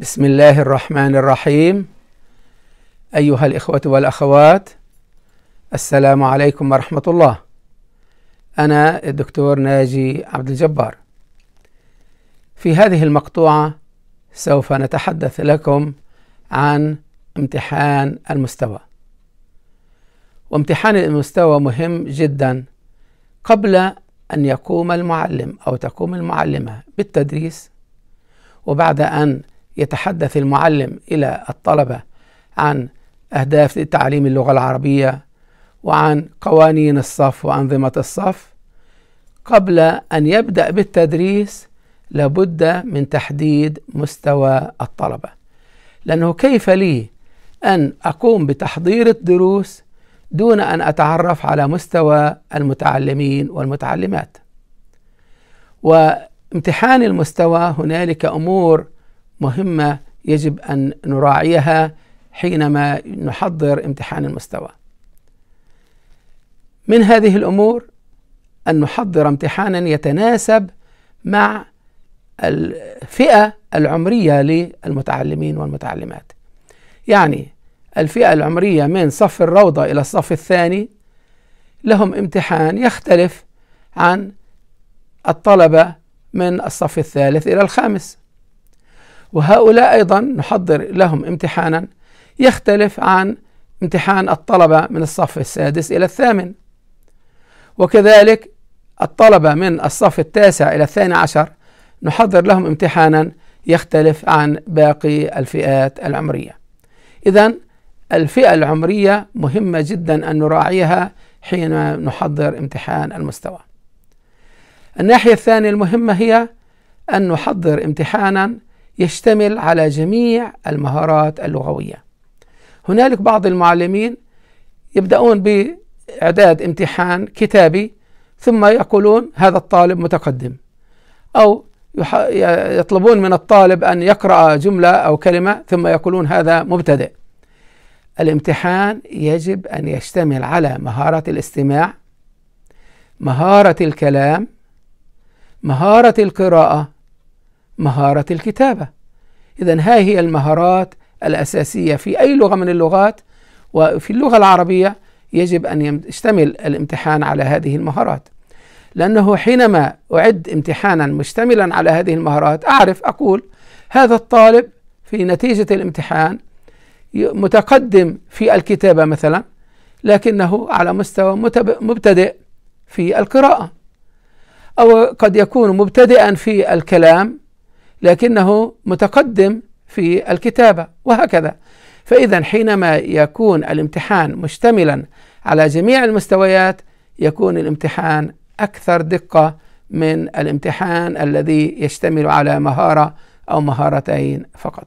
بسم الله الرحمن الرحيم أيها الإخوة والأخوات السلام عليكم ورحمة الله أنا الدكتور ناجي عبد الجبار في هذه المقطوعة سوف نتحدث لكم عن امتحان المستوى وامتحان المستوى مهم جدا قبل أن يقوم المعلم أو تقوم المعلمة بالتدريس وبعد أن يتحدث المعلم إلى الطلبة عن أهداف تعليم اللغة العربية وعن قوانين الصف وأنظمة الصف قبل أن يبدأ بالتدريس لابد من تحديد مستوى الطلبة لأنه كيف لي أن أقوم بتحضير الدروس دون أن أتعرف على مستوى المتعلمين والمتعلمات وامتحان المستوى هنالك أمور مهمة يجب أن نراعيها حينما نحضر امتحان المستوى من هذه الأمور أن نحضر امتحانا يتناسب مع الفئة العمرية للمتعلمين والمتعلمات يعني الفئة العمرية من صف الروضة إلى الصف الثاني لهم امتحان يختلف عن الطلبة من الصف الثالث إلى الخامس وهؤلاء أيضا نحضر لهم امتحانا يختلف عن امتحان الطلبة من الصف السادس إلى الثامن وكذلك الطلبة من الصف التاسع إلى الثاني عشر نحضر لهم امتحانا يختلف عن باقي الفئات العمرية إذا الفئة العمرية مهمة جدا أن نراعيها حين نحضر امتحان المستوى الناحية الثانية المهمة هي أن نحضر امتحانا يشتمل على جميع المهارات اللغوية هنالك بعض المعلمين يبدأون بإعداد امتحان كتابي ثم يقولون هذا الطالب متقدم أو يطلبون من الطالب أن يقرأ جملة أو كلمة ثم يقولون هذا مبتدئ الامتحان يجب أن يشتمل على مهارة الاستماع مهارة الكلام مهارة القراءة مهارة الكتابة إذا ها هي المهارات الأساسية في أي لغة من اللغات وفي اللغة العربية يجب أن يشتمل الامتحان على هذه المهارات لأنه حينما أعد امتحانا مشتملا على هذه المهارات أعرف أقول هذا الطالب في نتيجة الامتحان متقدم في الكتابة مثلا لكنه على مستوى مبتدئ في القراءة أو قد يكون مبتدئا في الكلام لكنه متقدم في الكتابه وهكذا فاذا حينما يكون الامتحان مشتملا على جميع المستويات يكون الامتحان اكثر دقه من الامتحان الذي يشتمل على مهاره او مهارتين فقط.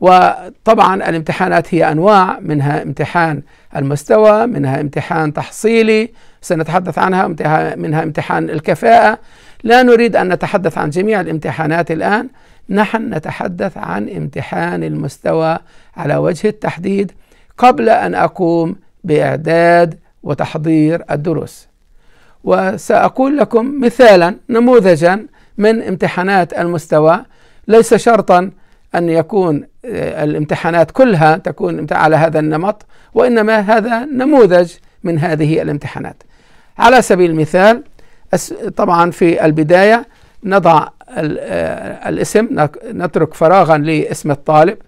وطبعا الامتحانات هي انواع منها امتحان المستوى منها امتحان تحصيلي سنتحدث عنها منها امتحان الكفاءه لا نريد أن نتحدث عن جميع الامتحانات الآن نحن نتحدث عن امتحان المستوى على وجه التحديد قبل أن أقوم بإعداد وتحضير الدروس وسأقول لكم مثالا نموذجا من امتحانات المستوى ليس شرطا أن يكون آه، الامتحانات كلها تكون على هذا النمط وإنما هذا نموذج من هذه الامتحانات على سبيل المثال طبعا في البداية نضع آه، الاسم نترك فراغا لاسم الطالب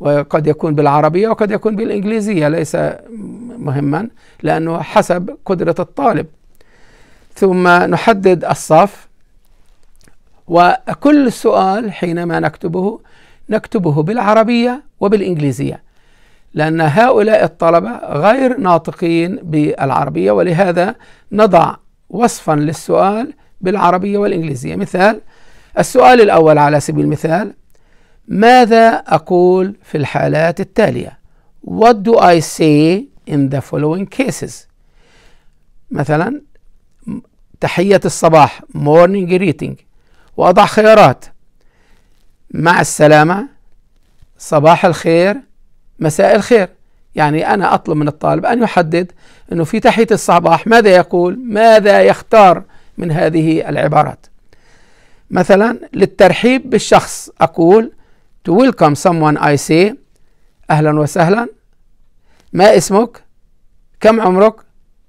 وقد يكون بالعربية وقد يكون بالإنجليزية ليس مهما لأنه حسب قدرة الطالب ثم نحدد الصف وكل سؤال حينما نكتبه نكتبه بالعربية وبالإنجليزية لأن هؤلاء الطلبة غير ناطقين بالعربية ولهذا نضع وصفا للسؤال بالعربية والإنجليزية مثال السؤال الأول على سبيل المثال ماذا أقول في الحالات التالية What do I say in the following cases مثلا تحية الصباح morning greeting وأضع خيارات مع السلامة صباح الخير مساء الخير يعني أنا أطلب من الطالب أن يحدد أنه في تحية الصباح ماذا يقول ماذا يختار من هذه العبارات مثلا للترحيب بالشخص أقول to welcome someone I say أهلا وسهلا ما اسمك كم عمرك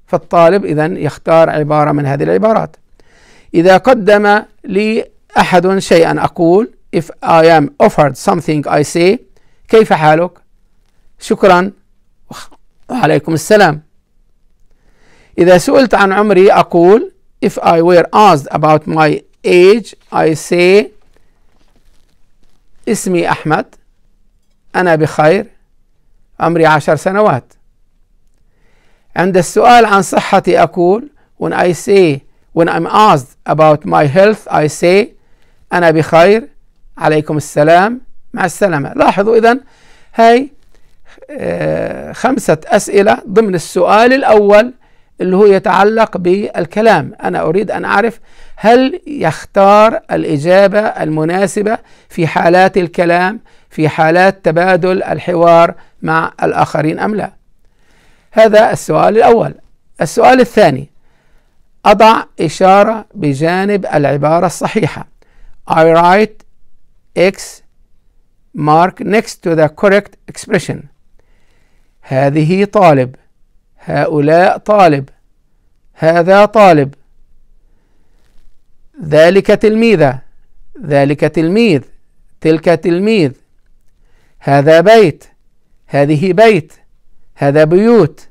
فالطالب إذا يختار عبارة من هذه العبارات إذا قدم لي أحد شيئا أقول if I am offered something I say كيف حالك شكرا وعليكم السلام إذا سئلت عن عمري أقول if I were asked about my age I say اسمي أحمد أنا بخير عمري عشر سنوات عند السؤال عن صحتي أقول when I say when I'm asked about my health I say أنا بخير عليكم السلام مع السلامة لاحظوا إذا هاي آه، خمسة أسئلة ضمن السؤال الأول اللي هو يتعلق بالكلام أنا أريد أن أعرف هل يختار الإجابة المناسبة في حالات الكلام في حالات تبادل الحوار مع الآخرين أم لا هذا السؤال الأول السؤال الثاني أضع إشارة بجانب العبارة الصحيحة I write X mark next to the correct expression هذه طالب هؤلاء طالب هذا طالب ذلك تلميذة ذلك تلميذ تلك تلميذ هذا بيت هذه بيت هذا بيوت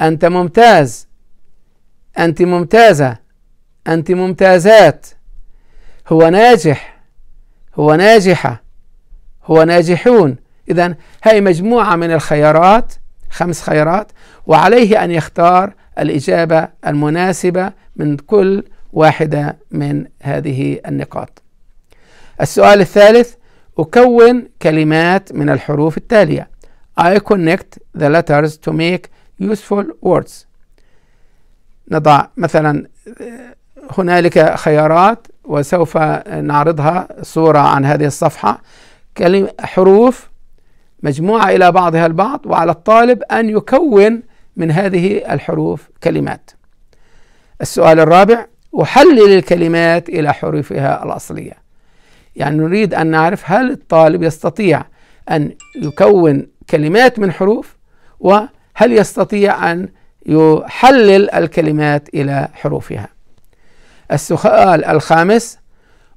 أنت ممتاز أنت ممتازة أنت ممتازات هو ناجح هو ناجحة هو ناجحون إذا هاي مجموعة من الخيارات خمس خيارات وعليه أن يختار الإجابة المناسبة من كل واحدة من هذه النقاط. السؤال الثالث أكون كلمات من الحروف التالية I connect the letters to make useful words نضع مثلا هنالك خيارات وسوف نعرضها صورة عن هذه الصفحة حروف مجموعة إلى بعضها البعض وعلى الطالب أن يكون من هذه الحروف كلمات السؤال الرابع أحلل الكلمات إلى حروفها الأصلية يعني نريد أن نعرف هل الطالب يستطيع أن يكون كلمات من حروف وهل يستطيع أن يحلل الكلمات إلى حروفها السؤال الخامس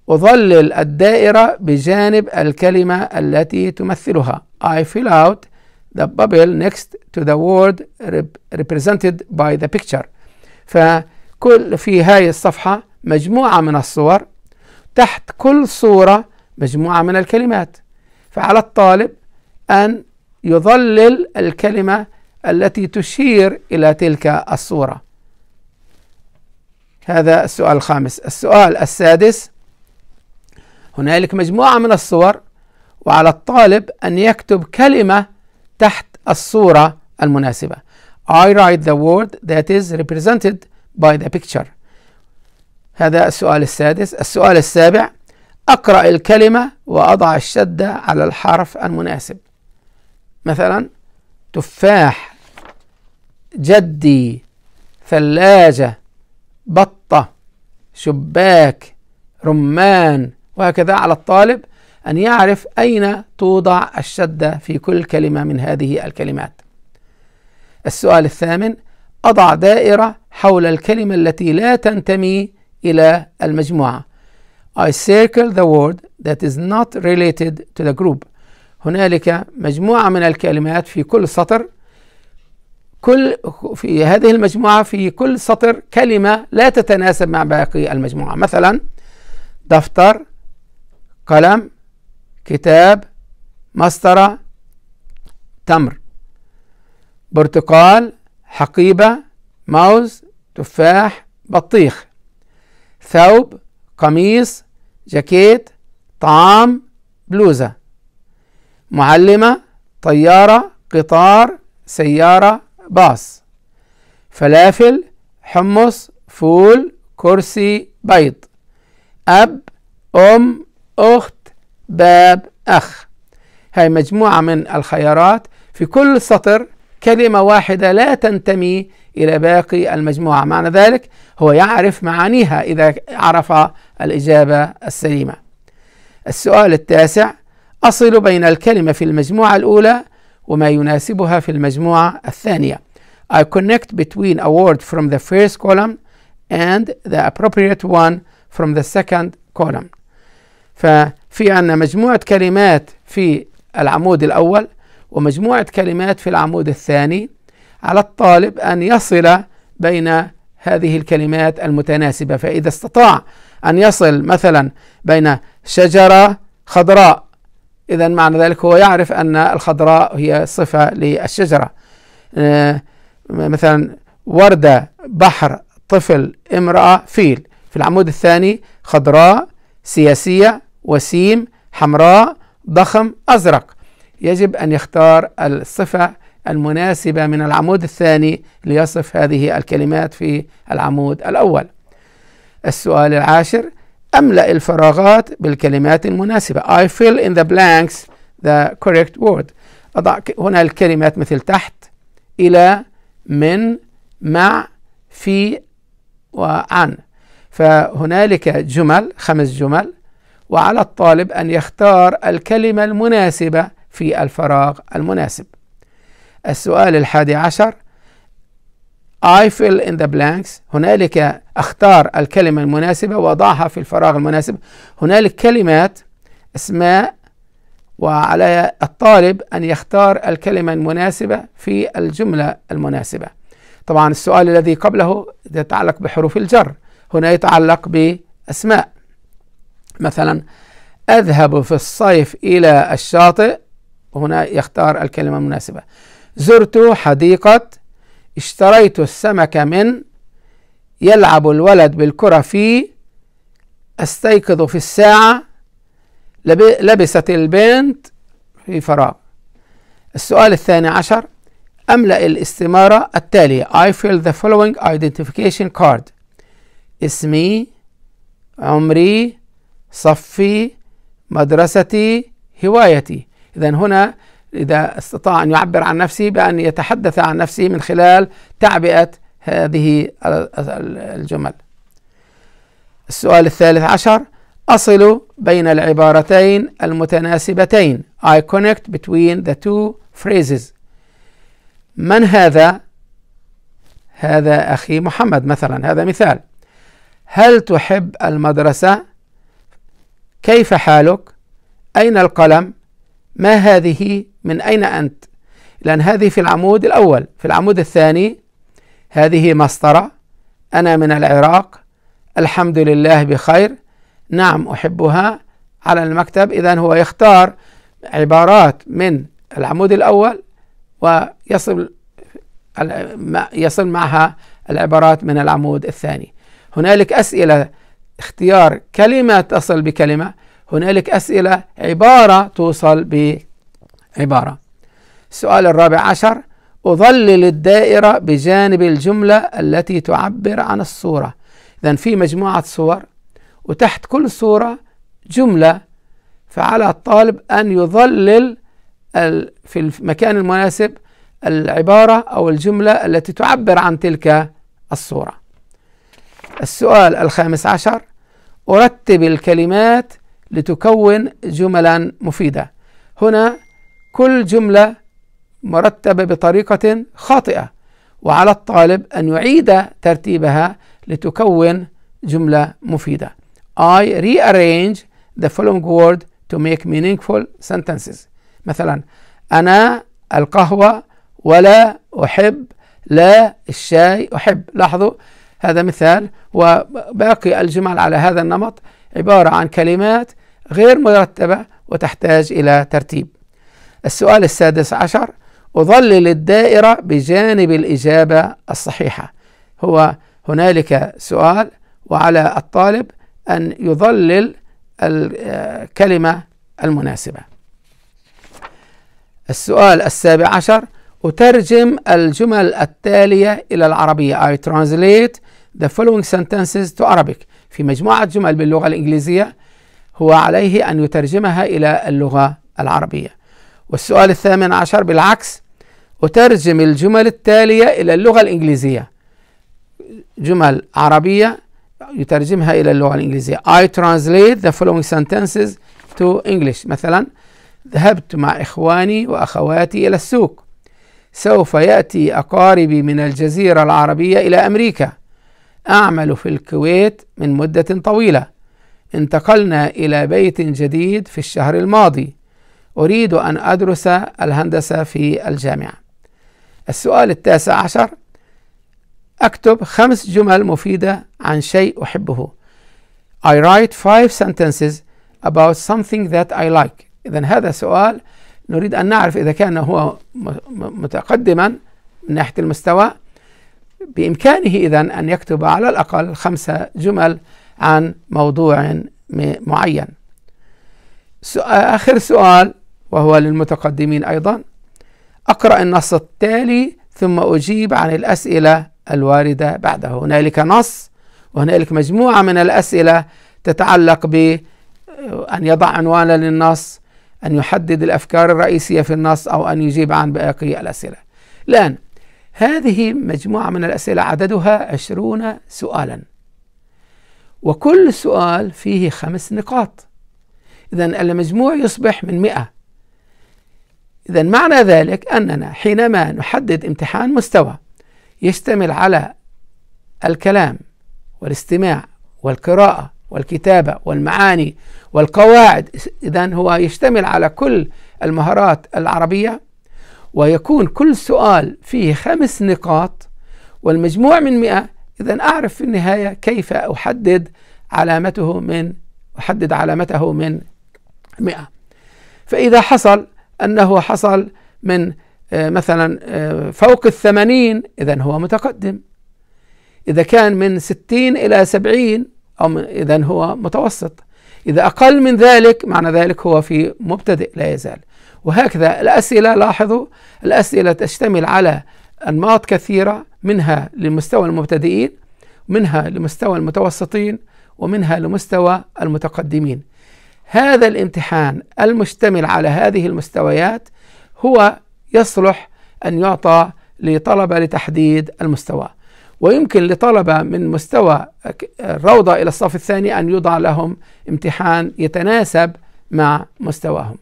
أظلل الدائرة بجانب الكلمة التي تمثلها I fill out the bubble next to the word represented by the picture فكل في هاي الصفحة مجموعة من الصور تحت كل صورة مجموعة من الكلمات فعلى الطالب أن يظلل الكلمة التي تشير إلى تلك الصورة هذا السؤال الخامس السؤال السادس هنالك مجموعة من الصور وعلى الطالب أن يكتب كلمة تحت الصورة المناسبة I write the word that is represented by the picture هذا السؤال السادس السؤال السابع أقرأ الكلمة وأضع الشدة على الحرف المناسب مثلا تفاح جدي ثلاجة بطة شباك رمان وهكذا على الطالب أن يعرف أين توضع الشدة في كل كلمة من هذه الكلمات. السؤال الثامن: أضع دائرة حول الكلمة التي لا تنتمي إلى المجموعة. I circle the word that is not related to the group. هنالك مجموعة من الكلمات في كل سطر كل في هذه المجموعة في كل سطر كلمة لا تتناسب مع باقي المجموعة مثلا دفتر قلم كتاب مسطرة تمر برتقال حقيبة موز تفاح بطيخ ثوب قميص جاكيت طعام بلوزة معلمة طيارة قطار سيارة باص فلافل حمص فول كرسي بيض أب أم أخت باب أخ هاي مجموعة من الخيارات في كل سطر كلمة واحدة لا تنتمي إلى باقي المجموعة معنى ذلك هو يعرف معانيها إذا عرف الإجابة السليمة السؤال التاسع أصل بين الكلمة في المجموعة الأولى وما يناسبها في المجموعة الثانية I connect between a word from the first column and the appropriate one from the second column في عندنا مجموعة كلمات في العمود الأول ومجموعة كلمات في العمود الثاني على الطالب أن يصل بين هذه الكلمات المتناسبة فإذا استطاع أن يصل مثلا بين شجرة خضراء إذا معنى ذلك هو يعرف أن الخضراء هي صفة للشجرة آه، مثلا وردة بحر طفل امرأة فيل في العمود الثاني خضراء سياسية وسيم حمراء ضخم أزرق يجب أن يختار الصفة المناسبة من العمود الثاني ليصف هذه الكلمات في العمود الأول السؤال العاشر أملأ الفراغات بالكلمات المناسبة I fill in the blanks the correct word أضع هنا الكلمات مثل تحت إلى من مع في وعن فهنالك جمل خمس جمل وعلى الطالب أن يختار الكلمة المناسبة في الفراغ المناسب السؤال الحادي عشر I fill in the blanks هنالك اختار الكلمة المناسبة وضعها في الفراغ المناسب هنالك كلمات اسماء وعلى الطالب أن يختار الكلمة المناسبة في الجملة المناسبة طبعا السؤال الذي قبله يتعلق بحروف الجر هنا يتعلق بأسماء مثلا أذهب في الصيف إلى الشاطئ هنا يختار الكلمة المناسبة زرت حديقة اشتريت السمك من يلعب الولد بالكرة في استيقظ في الساعة لبست البنت في فراغ السؤال الثاني عشر أملأ الاستمارة التالية I fill the following identification card اسمي عمري صفي مدرستي هوايتي إذا هنا إذا استطاع أن يعبر عن نفسه بأن يتحدث عن نفسه من خلال تعبئة هذه الجمل السؤال الثالث عشر أصل بين العبارتين المتناسبتين I connect between the two phrases من هذا؟ هذا أخي محمد مثلا هذا مثال هل تحب المدرسة؟ كيف حالك أين القلم ما هذه من أين أنت لأن هذه في العمود الأول في العمود الثاني هذه مسطرة أنا من العراق الحمد لله بخير نعم أحبها على المكتب إذا هو يختار عبارات من العمود الأول ويصل يصل معها العبارات من العمود الثاني هنالك أسئلة اختيار كلمة تصل بكلمة هنالك أسئلة عبارة توصل بعبارة السؤال الرابع عشر أظلل الدائرة بجانب الجملة التي تعبر عن الصورة إذا في مجموعة صور وتحت كل صورة جملة فعلى الطالب أن يظلل في المكان المناسب العبارة أو الجملة التي تعبر عن تلك الصورة السؤال الخامس عشر أرتب الكلمات لتكون جملا مفيدة هنا كل جملة مرتبة بطريقة خاطئة وعلى الطالب أن يعيد ترتيبها لتكون جملة مفيدة I rearrange the following word to make meaningful sentences مثلا أنا القهوة ولا أحب لا الشاي أحب لاحظوا هذا مثال وباقي الجمل على هذا النمط عبارة عن كلمات غير مرتبة وتحتاج إلى ترتيب السؤال السادس عشر أظلل الدائرة بجانب الإجابة الصحيحة هو هنالك سؤال وعلى الطالب أن يظلل الكلمة آه، المناسبة السؤال السابع عشر أترجم الجمل التالية إلى العربية I translate The following sentences to Arabic في مجموعة جمل باللغة الإنجليزية هو عليه أن يترجمها إلى اللغة العربية والسؤال الثامن عشر بالعكس أترجم الجمل التالية إلى اللغة الإنجليزية جمل عربية يترجمها إلى اللغة الإنجليزية I translate the following sentences to English مثلا ذهبت مع إخواني وأخواتي إلى السوق سوف يأتي أقاربي من الجزيرة العربية إلى أمريكا أعمل في الكويت من مدة طويلة انتقلنا إلى بيت جديد في الشهر الماضي أريد أن أدرس الهندسة في الجامعة السؤال التاسع عشر أكتب خمس جمل مفيدة عن شيء أحبه I write five sentences about something that I like إذا هذا سؤال نريد أن نعرف إذا كان هو متقدما من ناحية المستوى بإمكانه إذا أن يكتب على الأقل خمسة جمل عن موضوع معين آخر سؤال وهو للمتقدمين أيضا أقرأ النص التالي ثم أجيب عن الأسئلة الواردة بعده هنالك نص وهنالك مجموعة من الأسئلة تتعلق ب أن يضع عنوانا للنص أن يحدد الأفكار الرئيسية في النص أو أن يجيب عن باقي الأسئلة الآن هذه مجموعة من الأسئلة عددها عشرون سؤالا وكل سؤال فيه خمس نقاط إذا المجموع يصبح من مئة إذا معنى ذلك أننا حينما نحدد امتحان مستوى يشتمل على الكلام والاستماع والقراءة والكتابة والمعاني والقواعد إذا هو يشتمل على كل المهارات العربية ويكون كل سؤال فيه خمس نقاط والمجموع من مئة إذا أعرف في النهاية كيف أحدد علامته من أحدد علامته من مئة فإذا حصل أنه حصل من آه، مثلا آه، فوق الثمانين إذا هو متقدم إذا كان من ستين إلى سبعين أو إذا هو متوسط إذا أقل من ذلك معنى ذلك هو في مبتدئ لا يزال وهكذا الأسئلة لاحظوا الأسئلة تشتمل على أنماط كثيرة منها لمستوى المبتدئين منها لمستوى المتوسطين ومنها لمستوى المتقدمين هذا الامتحان المشتمل على هذه المستويات هو يصلح أن يعطى لطلبة لتحديد المستوى ويمكن لطلبة من مستوى الروضة إلى الصف الثاني أن يوضع لهم امتحان يتناسب مع مستواهم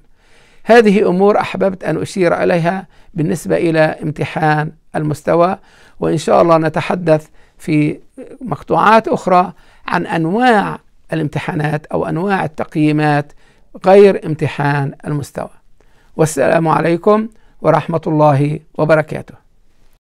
هذه أمور أحببت أن أشير عليها بالنسبة إلى امتحان المستوى وإن شاء الله نتحدث في مقطوعات أخرى عن أنواع الامتحانات أو أنواع التقييمات غير امتحان المستوى والسلام عليكم ورحمة الله وبركاته